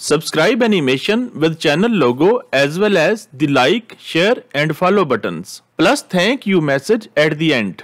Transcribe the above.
Subscribe animation with channel logo as well as the like, share and follow buttons. Plus thank you message at the end.